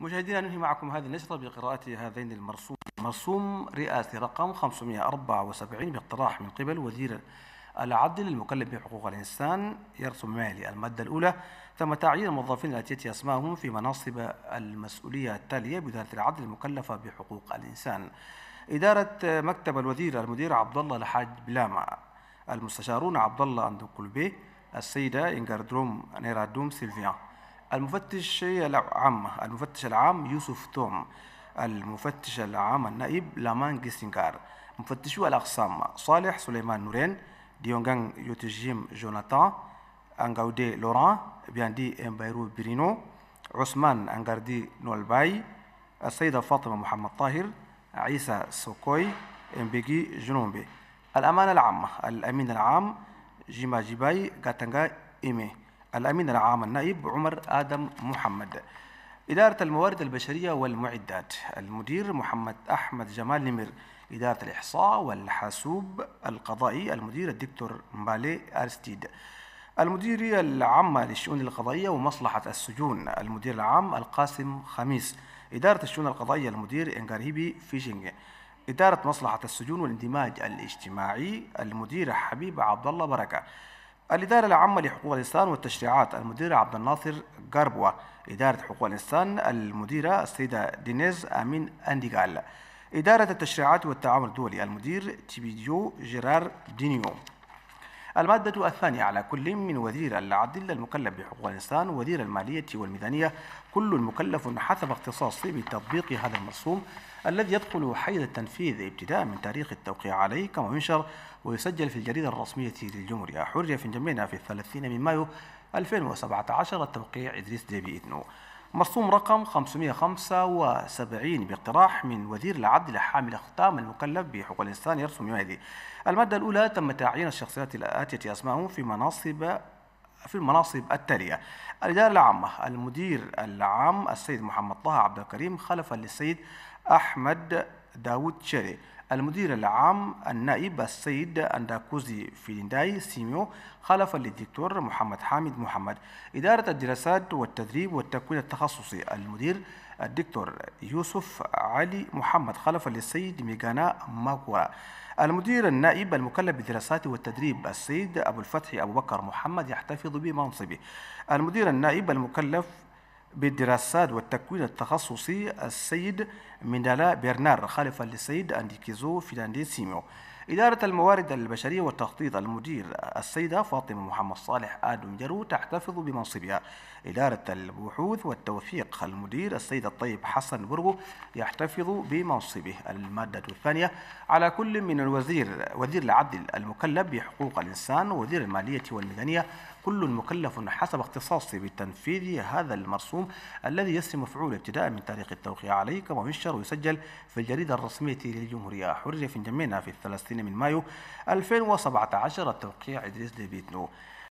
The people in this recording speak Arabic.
مشاهدينا ننهي معكم هذه النشرة بقراءة هذين المرسوم مرسوم رئاسي رقم 574 باقتراح من قبل وزير العدل المكلف بحقوق الإنسان يرسم مالي المادة الأولى تم تعيين الموظفين التي يأتي أسمائهم في مناصب المسؤولية التالية بوزارة العدل المكلفة بحقوق الإنسان إدارة مكتب الوزير المدير عبد الله الحاج بلاما المستشارون عبد الله أندوكولبي السيدة إنجاردروم نيرادوم سيلفيان المفتش العام المفتش العام يوسف توم المفتش العام النائب لامان جيسينغار مفتشو الأقسام صالح سليمان نورين ديونغان يوتجيم جوناتان أنغاودي لوران بياندي إمبيرو برينو عثمان أنغاردي نولباي السيدة فاطمة محمد طاهر عيسى سوكوي إمبيجي جنومبي الأمانة العامة الأمين العام جيما جيباي غاتنغا إيمي الأمين العام النائب عمر آدم محمد إدارة الموارد البشرية والمعدات المدير محمد أحمد جمال نمر إدارة الإحصاء والحاسوب القضائي المدير الدكتور مبالي أرستيد المديرية العامة للشؤون القضائية ومصلحة السجون المدير العام القاسم خميس إدارة الشؤون القضائية المدير إنغاريبي فيشنج إدارة مصلحة السجون والاندماج الاجتماعي المدير حبيب عبد الله بركة الإدارة العامة لحقوق الإنسان والتشريعات المديرة عبد الناصر قربوة إدارة حقوق الإنسان المديرة السيدة دينيز أمين أنديغال إدارة التشريعات والتعامل الدولي المدير تيبيديو جيرار دينيو المادة الثانية على كل من وزير العدل المكلف بحقوق الإنسان ووزير المالية والميزانية كل مكلف حسب اختصاصه بتطبيق هذا المرسوم الذي يدخل حيز التنفيذ ابتداء من تاريخ التوقيع عليه كما ينشر ويسجل في الجريدة الرسمية للجمهورية حرية في جميعنا في الثلاثين من مايو 2017 التوقيع إدريس ديبي إدنو مرسوم رقم 575 باقتراح من وزير العدل حامل الختام المكلف بحقوق الإنسان يرسم يعدي المادة الأولى تم تعيين الشخصيات الآتية أسمائهم في مناصب في المناصب التالية الإدارة العامة المدير العام السيد محمد طه عبد الكريم خلفا للسيد أحمد داود شري المدير العام النائب السيد أنداكوزي فينداي سيميو خلف للدكتور محمد حامد محمد إدارة الدراسات والتدريب والتكوين التخصصي المدير الدكتور يوسف علي محمد خلف للسيد ميغانا ماكورا المدير النائب المكلف بالدراسات والتدريب السيد أبو الفتح أبو بكر محمد يحتفظ بمنصبه المدير النائب المكلف بالدراسات والتكوين التخصصي السيد ميندالا برنار خلفا للسيد أنديكيزو فيلاندين سيميو إدارة الموارد البشرية والتخطيط المدير السيدة فاطمة محمد صالح آدم جرو تحتفظ بمنصبها إدارة البحوث والتوثيق المدير السيد الطيب حسن برغو يحتفظ بمنصبه المادة الثانية على كل من الوزير وزير العدل المكلف بحقوق الإنسان ووزير المالية والميدانية كل مكلف حسب اختصاصه بتنفيذ هذا المرسوم الذي يسري مفعول ابتداء من تاريخ التوقيع عليه كما ينشر ويسجل في الجريدة الرسمية للجمهورية حرر في جميعنا في الثلاثين من مايو 2017 التوقيع إدريس ديبيتنو